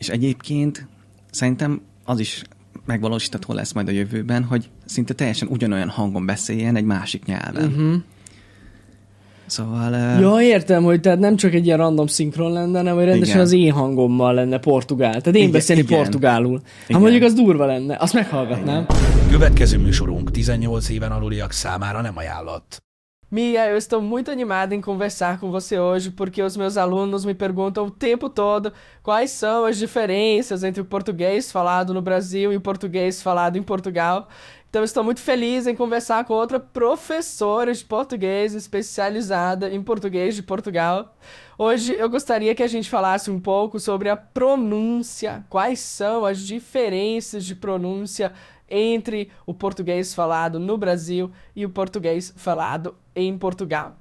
És egyébként szerintem az is megvalósítható lesz majd a jövőben, hogy szinte teljesen ugyanolyan hangon beszéljen egy másik nyelven. Uh-huh. Szóval... Uh... Ja, értem, hogy tehát nem csak egy ilyen random szinkron lenne, hanem hogy rendesen igen. az én hangommal lenne portugál. Tehát én igen, beszélni igen. portugálul. Hát igen. mondjuk az durva lenne. Azt meghallgatnám. Igen. Következő műsorunk 18 éven aluliak számára nem ajánlott. Mia, eu estou muito animada em conversar com você hoje porque os meus alunos me perguntam o tempo todo quais são as diferenças entre o português falado no Brasil e o português falado em Portugal. Então estou muito feliz em conversar com outra professora de português especializada em português de Portugal. Hoje eu gostaria que a gente falasse um pouco sobre a pronúncia, quais são as diferenças de pronúncia entre o português falado no Brasil e o português falado em Portugal.